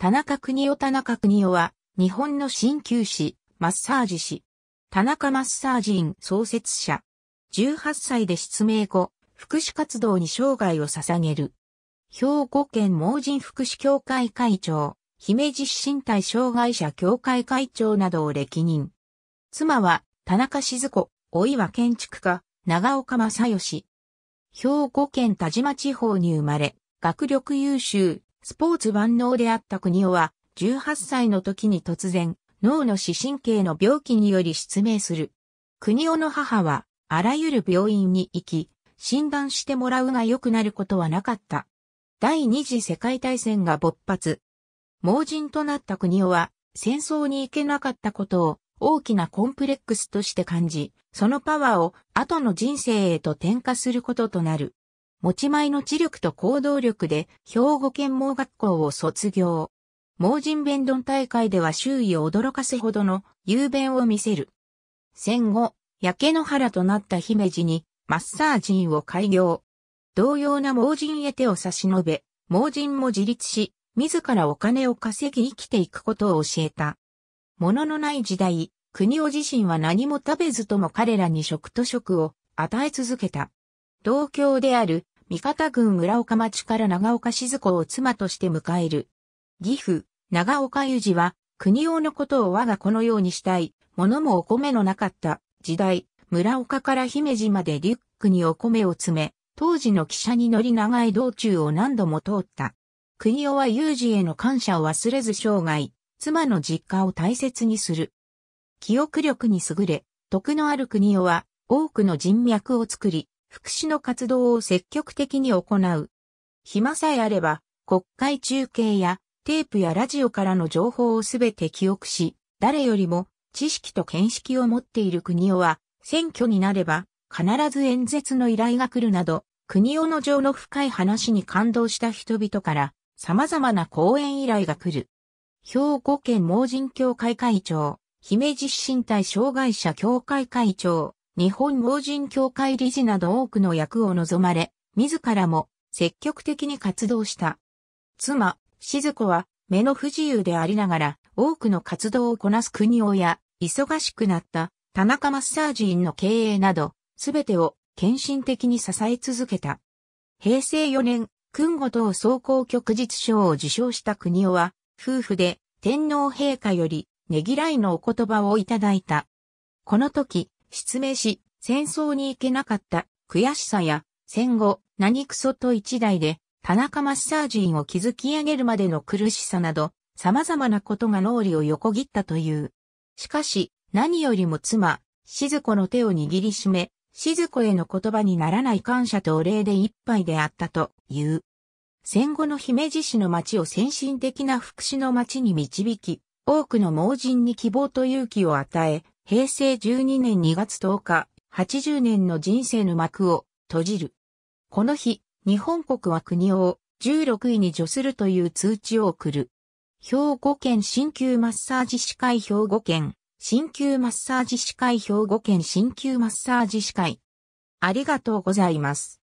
田中邦夫田中邦夫は、日本の鍼灸師、マッサージ師。田中マッサージ院創設者。18歳で失明後、福祉活動に生涯を捧げる。兵庫県盲人福祉協会会長、姫路市身体障害者協会会長などを歴任。妻は、田中静子、老いは建築家、長岡正義。兵庫県田島地方に生まれ、学力優秀、スポーツ万能であった国尾は、18歳の時に突然、脳の視神経の病気により失明する。国尾の母は、あらゆる病院に行き、診断してもらうが良くなることはなかった。第二次世界大戦が勃発。盲人となった国尾は、戦争に行けなかったことを大きなコンプレックスとして感じ、そのパワーを後の人生へと転化することとなる。持ち前の知力と行動力で兵庫県盲学校を卒業。盲人弁論大会では周囲を驚かせほどの雄弁を見せる。戦後、焼け野原となった姫路にマッサージ院を開業。同様な盲人へ手を差し伸べ、盲人も自立し、自らお金を稼ぎ生きていくことを教えた。物のない時代、国を自身は何も食べずとも彼らに食と食を与え続けた。同郷である三方軍村岡町から長岡静子を妻として迎える。義父、長岡裕二は、国王のことを我が子のようにしたい、物もお米のなかった時代、村岡から姫路までリュックにお米を詰め、当時の汽車に乗り長い道中を何度も通った。国夫は裕二への感謝を忘れず生涯、妻の実家を大切にする。記憶力に優れ、徳のある国夫は多くの人脈を作り、福祉の活動を積極的に行う。暇さえあれば、国会中継やテープやラジオからの情報をすべて記憶し、誰よりも知識と見識を持っている国をは、選挙になれば必ず演説の依頼が来るなど、国をの情の深い話に感動した人々から様々な講演依頼が来る。兵庫県盲人協会会長、姫路市身体障害者協会会長、日本盲人協会理事など多くの役を望まれ、自らも積極的に活動した。妻、静子は目の不自由でありながら多くの活動をこなす国をや、忙しくなった田中マッサージ院の経営など、すべてを献身的に支え続けた。平成4年、君後等総合局実賞を受賞した国尾は、夫婦で天皇陛下よりねぎらいのお言葉をいただいた。この時、失明し、戦争に行けなかった悔しさや、戦後、何クソと一代で、田中マッサージ院を築き上げるまでの苦しさなど、様々なことが脳裏を横切ったという。しかし、何よりも妻、静子の手を握りしめ、静子への言葉にならない感謝とお礼で一杯であったという。戦後の姫路市の町を先進的な福祉の町に導き、多くの盲人に希望と勇気を与え、平成12年2月10日、80年の人生の幕を閉じる。この日、日本国は国を16位に除するという通知を送る。兵庫県新旧マッサージ士会兵庫県、新旧マッサージ司会兵庫県新旧マッサージ司会兵庫県新旧マッサージ司会ありがとうございます。